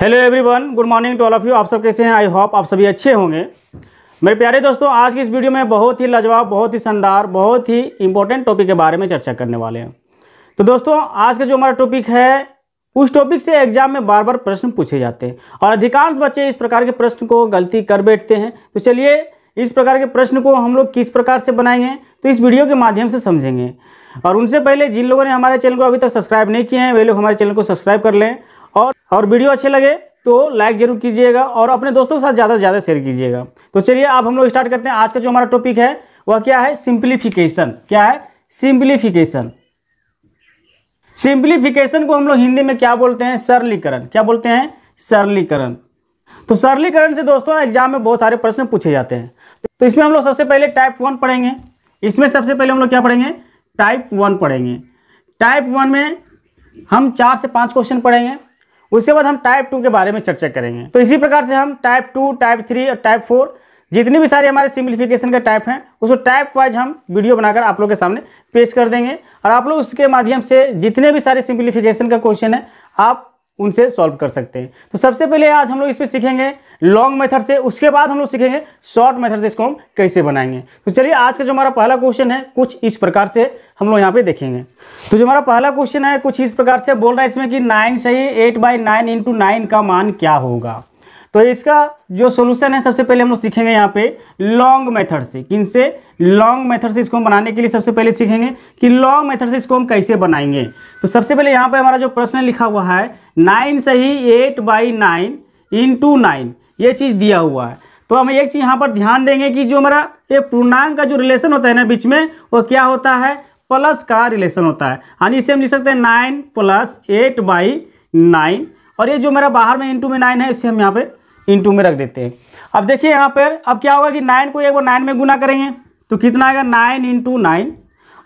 hello everyone good morning to all of you आप सब कैसे हैं आई होप आप सभी अच्छे होंगे मेरे प्यारे दोस्तों आज की इस वीडियो में बहुत ही लाजवाब बहुत ही शानदार बहुत ही इंपॉर्टेंट टॉपिक के बारे में चर्चा करने वाले हैं तो दोस्तों आज का जो हमारा टॉपिक है उस टॉपिक से एग्जाम में बार बार प्रश्न पूछे जाते हैं और अधिकांश बच्चे इस प्रकार के प्रश्न को गलती कर बैठते हैं तो चलिए इस प्रकार के प्रश्न को हम लोग किस प्रकार से बनाएंगे तो इस वीडियो के माध्यम से समझेंगे और उनसे पहले जिन लोगों ने हमारे चैनल को अभी तक सब्सक्राइब नहीं किए हैं वे लोग हमारे चैनल को सब्सक्राइब कर लें और वीडियो अच्छे लगे तो लाइक जरूर कीजिएगा और अपने दोस्तों के साथ ज़्यादा से ज़्यादा शेयर कीजिएगा तो चलिए आप हम लोग स्टार्ट करते हैं आज का जो हमारा टॉपिक है वह क्या है सिंप्लीफिकेशन क्या है सिंप्लीफिकेशन सिंप्लीफिकेशन को हम लोग हिंदी में क्या बोलते हैं सरलीकरण क्या बोलते हैं सरलीकरण तो सरलीकरण से दोस्तों एग्जाम में बहुत सारे प्रश्न पूछे जाते हैं तो इसमें हम लोग सबसे पहले टाइप वन पढ़ेंगे इसमें सबसे पहले हम लोग क्या पढ़ेंगे टाइप वन पढ़ेंगे टाइप वन में हम चार से पाँच क्वेश्चन पढ़ेंगे उसके बाद हम टाइप टू के बारे में चर्चा करेंगे तो इसी प्रकार से हम टाइप टू टाइप थ्री और टाइप फोर जितनी भी सारी हमारे सिंप्लीफिकेशन के टाइप हैं उसको टाइप वाइज हम वीडियो बनाकर आप लोग के सामने पेश कर देंगे और आप लोग उसके माध्यम से जितने भी सारे सिंप्लीफिकेशन का क्वेश्चन है आप उनसे सॉल्व कर सकते हैं तो सबसे पहले आज हम लोग इसमें सीखेंगे लॉन्ग मेथड से उसके बाद हम लोग सीखेंगे शॉर्ट मेथड से इसको हम कैसे बनाएंगे तो चलिए आज का जो हमारा पहला क्वेश्चन है कुछ इस प्रकार से हम लोग यहाँ पे देखेंगे तो जो हमारा पहला क्वेश्चन है कुछ इस प्रकार से बोल रहा है इसमें कि नाइन सही eight by nine into nine का मान क्या होगा तो इसका जो सोल्यूशन है सबसे पहले हम लोग सीखेंगे यहाँ पे लॉन्ग मेथड से किन से लॉन्ग मेथड से इसको हम बनाने के लिए सबसे पहले सीखेंगे कि लॉन्ग मेथड से इसको हम कैसे बनाएंगे तो सबसे पहले यहाँ पे हमारा जो प्रश्न लिखा हुआ है नाइन से ही eight by nine into nine ये चीज़ दिया हुआ है तो हम एक चीज़ यहाँ पर ध्यान देंगे कि जो हमारा ये पूर्णांक का जो रिलेशन होता है ना बीच में वो क्या होता है प्लस का रिलेशन होता है यानी हाँ इसे हम लिख सकते हैं nine plus eight by nine और ये जो मेरा बाहर में इंटू में नाइन है इसे हम यहाँ पे इंटू में रख देते हैं अब देखिए यहाँ पर अब क्या होगा कि नाइन को एक बार नाइन में गुना करेंगे तो कितना आएगा नाइन इंटू नाइन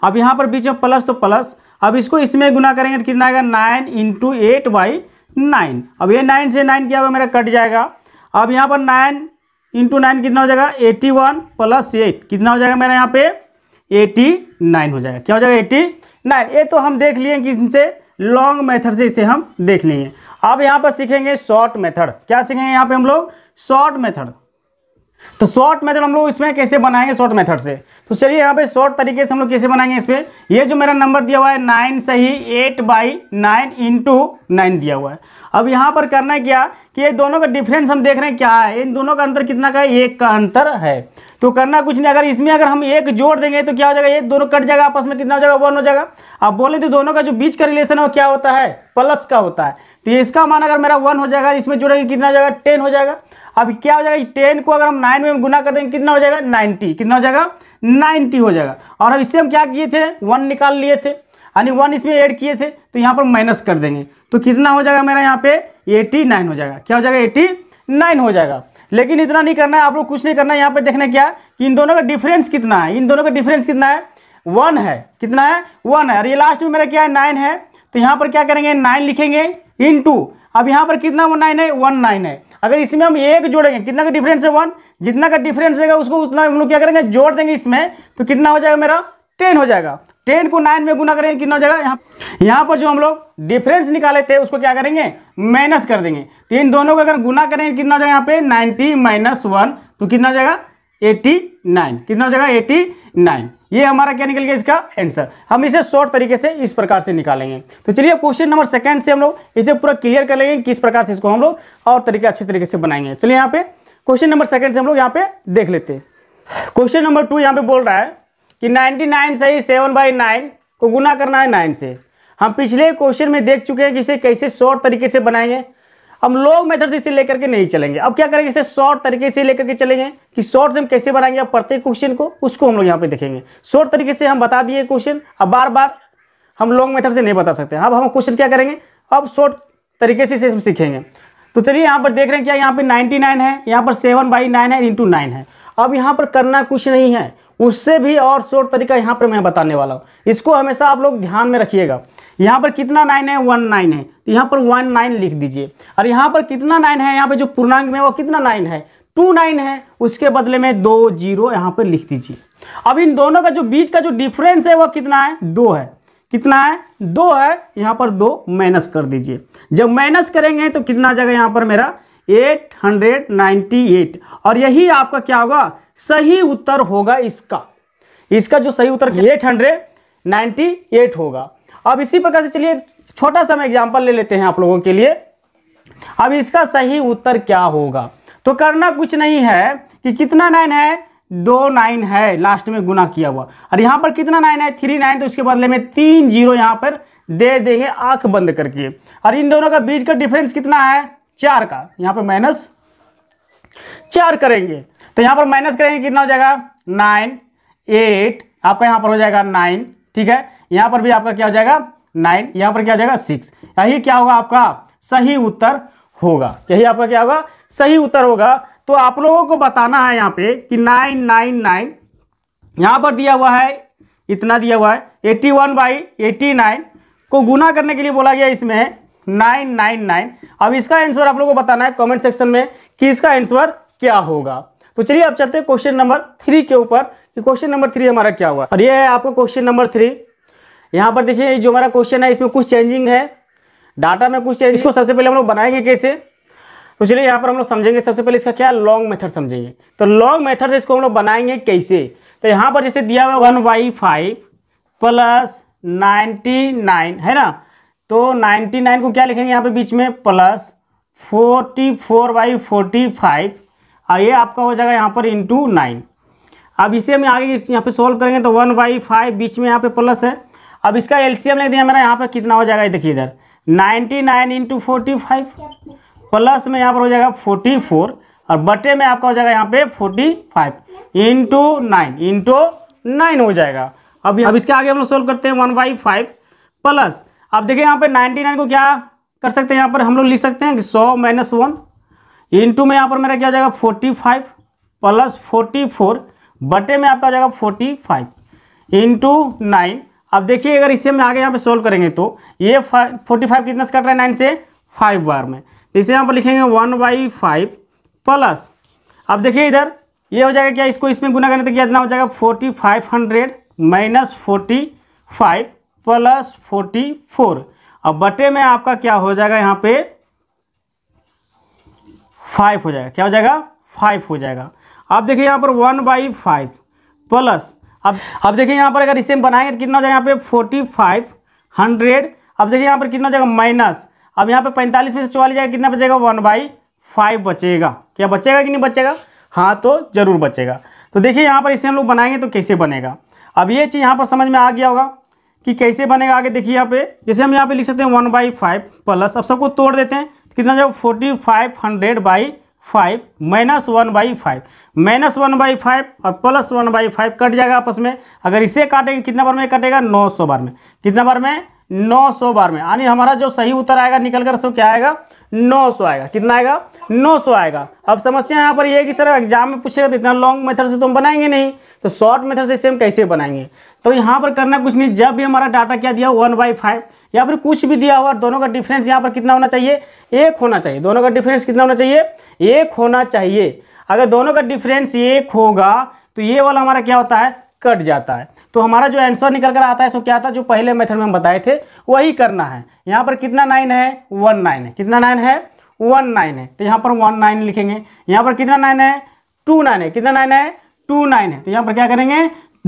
अब यहाँ पर बीच में प्लस तो प्लस अब इसको इसमें गुना करेंगे तो कितना आएगा nine into eight by nine अब ये नाइन से नाइन क्या होगा मेरा कट जाएगा अब यहाँ पर नाइन इंटू नाइन कितना हो जाएगा एटी वन प्लस एट कितना हो जाएगा मेरा यहाँ पे एटी नाइन हो जाएगा क्या हो जाएगा एटी नाइन ये तो हम देख लिए कि इनसे लॉन्ग मेथड से इसे हम देख लेंगे अब यहाँ पर सीखेंगे शॉर्ट मेथड क्या सीखेंगे यहां पे हम लोग शॉर्ट मेथड तो शॉर्ट मेथड हम लोग इसमें कैसे बनाएंगे शॉर्ट मेथड से तो चलिए यहां पे शॉर्ट तरीके से हम लोग कैसे बनाएंगे इसमें ये जो मेरा नंबर दिया हुआ है नाइन सही eight by nine into nine दिया हुआ है अब यहाँ पर करना है क्या कि ये दोनों का डिफरेंस हम देख रहे हैं क्या है इन दोनों का अंतर कितना का है एक का अंतर है तो करना कुछ नहीं अगर इसमें अगर हम एक जोड़ देंगे तो क्या हो जाएगा ये दोनों कट जाएगा आपस में कितना हो जाएगा वन हो जाएगा आप बोले तो दोनों का जो बीच का रिलेशन है वो क्या होता है प्लस का होता है तो इसका मान अगर मेरा वन हो जाएगा इसमें जोड़ेंगे कितना हो जाएगा टेन हो जाएगा अब क्या हो जाएगा टेन को अगर हम नाइन में गुना कर देंगे कितना हो जाएगा नाइन्टी कितना हो जाएगा नाइन्टी हो जाएगा और अब इससे हम क्या किए थे वन निकाल लिए थे यानी वन इसमें ऐड किए थे तो यहाँ पर माइनस कर देंगे तो कितना हो जाएगा मेरा यहाँ पे एटी नाइन हो जाएगा क्या हो जाएगा एटी नाइन हो जाएगा लेकिन इतना नहीं करना है आप लोग कुछ नहीं करना है यहाँ पर देखना क्या कि इन दोनों का डिफरेंस कितना है इन दोनों का डिफरेंस कितना है वन है कितना है वन है और ये लास्ट में मेरा क्या है नाइन है तो यहाँ पर क्या करेंगे नाइन लिखेंगे इन टू अब यहाँ पर कितना वो नाइन है वन नाइन है अगर इसमें हम एक जोड़ेंगे कितना का डिफरेंस है वन जितना का डिफरेंस रहेगा उसको उतना हम लोग क्या करेंगे जोड़ देंगे इसमें तो कितना हो जाएगा मेरा टेन हो जाएगा टेन को नाइन में गुना करेंगे कितना हो जाएगा यहाँ यहाँ पर जो हम लोग डिफरेंस निकाले थे उसको क्या करेंगे माइनस कर देंगे तो इन दोनों को अगर गुना करेंगे कितना हो जाएगा यहाँ पे नाइन्टी माइनस वन तो कितना हो जाएगा एट्टी नाइन कितना हो जाएगा एटी नाइन ये हमारा क्या निकल गया इसका आंसर हम इसे शॉर्ट तरीके से इस प्रकार से निकालेंगे तो चलिए क्वेश्चन नंबर सेकेंड से हम लोग इसे पूरा क्लियर कर लेंगे किस प्रकार से इसको हम लोग और तरीके अच्छे तरीके से बनाएंगे चलिए यहाँ पे क्वेश्चन नंबर सेकेंड से हम लोग यहाँ पे देख लेते हैं क्वेश्चन नंबर टू यहाँ पे बोल रहा है कि 99 से ही सेवन बाई नाइन को गुना करना है नाइन से हम पिछले क्वेश्चन में देख चुके हैं कि इसे कैसे शॉर्ट तरीके से बनाएंगे हम लोग मेथड से इसे लेकर के नहीं चलेंगे अब क्या करेंगे इसे शॉर्ट तरीके से लेकर के चलेंगे कि शॉर्ट से हम कैसे बनाएंगे अब प्रत्येक क्वेश्चन को उसको हम लोग यहाँ पे देखेंगे शॉर्ट तरीके से हम बता दिए क्वेश्चन अब बार बार हम लॉन्ग मेथड से नहीं बता सकते अब हम क्वेश्चन क्या करेंगे अब शॉर्ट तरीके से इसे हम सीखेंगे तो चलिए यहाँ पर देख रहे हैं क्या यहाँ पे 99 है यहाँ पर सेवन बाई नाइन है इंटू नाइन है अब यहाँ पर करना कुछ नहीं है उससे भी और शोर तरीका यहाँ पर मैं बताने वाला हूँ इसको हमेशा आप लोग ध्यान में रखिएगा यहाँ पर कितना नाइन है वन नाइन है तो यहाँ पर वन नाइन लिख दीजिए और यहाँ पर कितना नाइन है यहाँ पर जो पूर्णांक में वो कितना नाइन है टू नाइन है उसके बदले में दो जीरो यहाँ पर लिख दीजिए अब इन दोनों का जो बीच का जो डिफरेंस है वह कितना है दो है कितना है दो है यहाँ पर दो माइनस कर दीजिए जब माइनस करेंगे तो कितना आ जाएगा यहाँ पर मेरा 898 और यही आपका क्या होगा सही उत्तर होगा इसका इसका जो सही उत्तर 898 होगा अब इसी प्रकार से चलिए छोटा सा मैं एग्जांपल ले लेते हैं आप लोगों के लिए अब इसका सही उत्तर क्या होगा तो करना कुछ नहीं है कि कितना नाइन है दो नाइन है लास्ट में गुना किया हुआ और यहाँ पर कितना नाइन है थ्री नाइन तो उसके बदले में तीन जीरो यहाँ पर दे देंगे आंख बंद करके और इन दोनों का बीच का डिफरेंस कितना है चार का यहाँ पर माइनस चार करेंगे तो यहाँ पर माइनस करेंगे कितना हो जाएगा नाइन एट आपका यहाँ पर हो जाएगा नाइन ठीक है यहाँ पर भी आपका क्या हो जाएगा नाइन यहाँ पर क्या हो जाएगा सिक्स यही क्या होगा आपका सही उत्तर होगा यही आपका क्या होगा सही उत्तर होगा तो आप लोगों को बताना है यहाँ पे कि नाइन नाइन नाइन यहाँ पर दिया हुआ है इतना दिया हुआ है eighty one by eighty nine को गुना करने के लिए बोला गया इसमें नाइन नाइन नाइन अब इसका आंसर आप लोगों को बताना है कमेंट सेक्शन में कि इसका आंसर क्या होगा तो चलिए अब चलते हैं क्वेश्चन नंबर थ्री के ऊपर कि क्वेश्चन नंबर थ्री हमारा क्या हुआ और ये है आपका क्वेश्चन नंबर थ्री यहाँ पर देखिए जो हमारा क्वेश्चन है इसमें कुछ चेंजिंग है डाटा में कुछ चेंज इसको सबसे पहले हम लोग बनाएंगे कैसे तो चलिए यहाँ पर हम लोग समझेंगे सबसे पहले इसका क्या लॉन्ग मेथड समझेंगे तो लॉन्ग मेथड से इसको हम लोग बनाएंगे कैसे तो यहाँ पर जैसे दिया हुआ one by five plus ninety nine है ना तो 99 को क्या लिखेंगे यहाँ पे बीच में plus forty four by forty five और ये आपका हो जाएगा यहाँ पर इंटू नाइन अब इसे हम आगे यहाँ पे सॉल्व करेंगे तो वन बाई फाइव बीच में यहाँ पे प्लस है अब इसका एलसीएम लिख दिया मेरा यहाँ पर कितना हो जाएगा देखिए इधर ninety nine into forty five plus में यहाँ पर हो जाएगा फोर्टी फोर और बटे में आपका हो जाएगा यहाँ पे forty five into nine into nine हो जाएगा अब अब इसके आगे हम लोग सोल्व करते हैं वन बाई फाइव प्लस अब देखिए यहाँ पे 99 को क्या कर सकते हैं यहाँ पर हम लोग लिख सकते हैं कि सौ माइनस वन इंटू में यहाँ पर मेरा क्या जाएगा forty five plus forty four बटे में आपका आ जाएगा फोर्टी फाइव इंटू नाइन अब देखिए अगर इसे हम आगे यहाँ पे सोल्व करेंगे तो ये फोर्टी फाइव कितना से कट रहा है नाइन से फाइव बार में तो इसे यहाँ पर लिखेंगे वन बाई फाइव प्लस अब देखिए इधर ये हो जाएगा क्या इसको इसमें गुना करने तो कितना हो जाएगा forty five hundred minus forty five plus forty four अब बटे में आपका क्या हो जाएगा यहाँ पे फाइव हो जाएगा क्या हो जाएगा फाइव हो जाएगा अब देखिए यहाँ पर वन बाई फाइव प्लस अब अब देखिए यहाँ पर अगर इसे बनाएंगे तो कितना हो जाएगा यहाँ पे फोर्टी फाइव हंड्रेड अब देखिए यहाँ पर कितना हो जाएगा माइनस अब यहाँ पे पैंतालीस में से चौवालीस जाएगा कितना बचेगा वन बाई फाइव बचेगा क्या बचेगा कि नहीं बचेगा हाँ तो ज़रूर बचेगा तो देखिए यहाँ पर इसे हम लोग बनाएंगे तो कैसे बनेगा अब ये चीज़ यहाँ पर समझ में आ गया होगा कि कैसे बनेगा आगे देखिए यहाँ पे जैसे हम यहाँ पे लिख सकते हैं वन बाई फाइव प्लस अब सबको तोड़ देते हैं तो कितना जो forty five hundred by five minus one by five minus one by five और plus one by five cut जाएगा आपस में अगर इसे काटेंगे कितना बार में कटेगा नौ सौ बार में कितना बार में नौ सौ बार में यानी हमारा जो सही उत्तर आएगा निकल कर सो क्या आएगा नौ सौ आएगा कितना आएगा नौ सौ आएगा अब समस्या यहाँ पर यह है कि सर एग्जाम में पूछेगा तो इतना लॉन्ग मेथड से तो हम बनाएंगे नहीं तो शॉर्ट मेथड से इसे हम कैसे बनाएंगे तो यहाँ पर करना कुछ नहीं जब भी हमारा डाटा क्या दिया वन बाई फाइव या फिर कुछ भी दिया हुआ दोनों का डिफरेंस यहाँ पर कितना होना चाहिए एक होना चाहिए दोनों का डिफरेंस कितना होना चाहिए एक होना चाहिए अगर दोनों का डिफरेंस एक होगा तो ये वाला हमारा क्या होता है कट जाता है तो हमारा जो आंसर निकल कर आता है सो क्या आता है जो पहले मेथड में हम बताए थे वही करना है यहाँ पर कितना नाइन है वन नाइन है कितना नाइन है वन नाइन है तो यहाँ पर वन नाइन लिखेंगे यहाँ पर कितना नाइन है टू नाइन है कितना नाइन है टू नाइन है तो यहाँ पर क्या करेंगे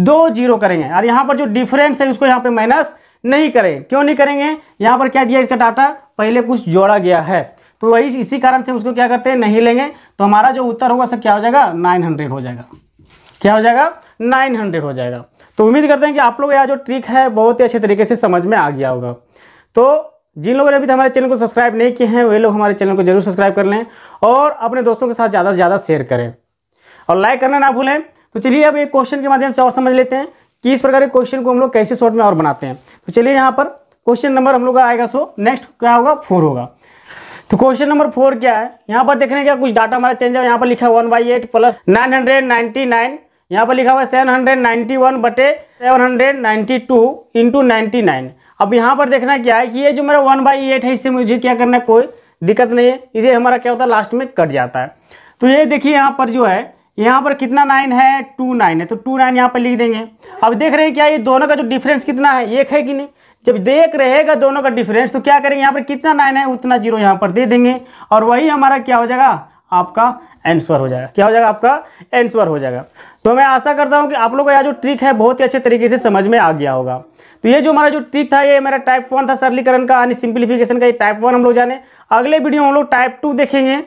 दो जीरो करेंगे और यहाँ पर जो डिफरेंस है उसको यहाँ पर माइनस नहीं करें क्यों नहीं करेंगे यहाँ पर क्या दिया इसका डाटा पहले कुछ जोड़ा गया है तो वही इसी कारण से उसको क्या करते हैं नहीं लेंगे तो हमारा जो उत्तर होगा सर क्या हो जाएगा नाइन हंड्रेड हो जाएगा क्या हो जाएगा नाइन हंड्रेड हो जाएगा तो उम्मीद करते हैं कि आप लोग यहाँ जो ट्रिक है बहुत ही अच्छे तरीके से समझ में आ गया होगा तो जिन लोगों ने अभी हमारे चैनल को सब्सक्राइब नहीं किए हैं वे लोग हमारे चैनल को जरूर सब्सक्राइब कर लें और अपने दोस्तों के साथ ज़्यादा से ज़्यादा शेयर करें और लाइक करना ना भूलें तो चलिए अब एक क्वेश्चन के माध्यम से और समझ लेते हैं कि इस प्रकार के क्वेश्चन को हम लोग कैसे शॉर्ट में और बनाते हैं तो चलिए यहाँ पर क्वेश्चन नंबर हम लोग का आएगा सो नेक्स्ट क्या होगा फोर होगा तो क्वेश्चन नंबर फोर क्या है यहाँ पर देखने का कुछ डाटा हमारा चेंज है यहाँ पर लिखा one by eight plus nine hundred ninety nine यहाँ पर लिखा हुआ है सेवन हंड्रेड नाइन्टी वन बटे seven hundred ninety two into ninety nine अब यहाँ पर देखना क्या है कि ये जो मेरा वन बाई एट है इससे मुझे क्या करना है कोई दिक्कत नहीं है इसे हमारा क्या होता है लास्ट में कट जाता है तो ये देखिए यहाँ पर जो है यहाँ पर कितना नाइन है टू नाइन है तो टू नाइन यहाँ पर लिख देंगे अब देख रहे हैं क्या ये दोनों का जो डिफरेंस कितना है एक है कि नहीं जब देख रहेगा दोनों का डिफरेंस तो क्या करेंगे यहाँ पर कितना नाइन है उतना जीरो यहाँ पर दे देंगे और वही हमारा क्या हो जाएगा आपका आंसर हो जाएगा क्या हो जाएगा आपका आंसर हो जाएगा तो मैं आशा करता हूँ कि आप लोगों का यह जो ट्रिक है बहुत ही अच्छे तरीके से समझ में आ गया होगा तो ये जो हमारा जो ट्रिक था ये मेरा टाइप वन था सरलीकरण का यानी सिंप्लीफिकेशन का ये टाइप वन हम लोग जाने अगले वीडियो हम लोग टाइप टू देखेंगे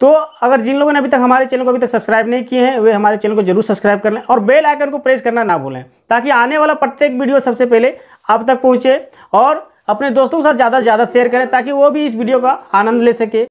तो अगर जिन लोगों ने अभी तक हमारे चैनल को अभी तक सब्सक्राइब नहीं किए हैं वे हमारे चैनल को जरूर सब्सक्राइब कर लें और बेल आइकन को प्रेस करना ना भूलें ताकि आने वाला प्रत्येक वीडियो सबसे पहले आप तक पहुँचे और अपने दोस्तों के साथ ज़्यादा से ज़्यादा शेयर करें ताकि वो भी इस वीडियो का आनंद ले सके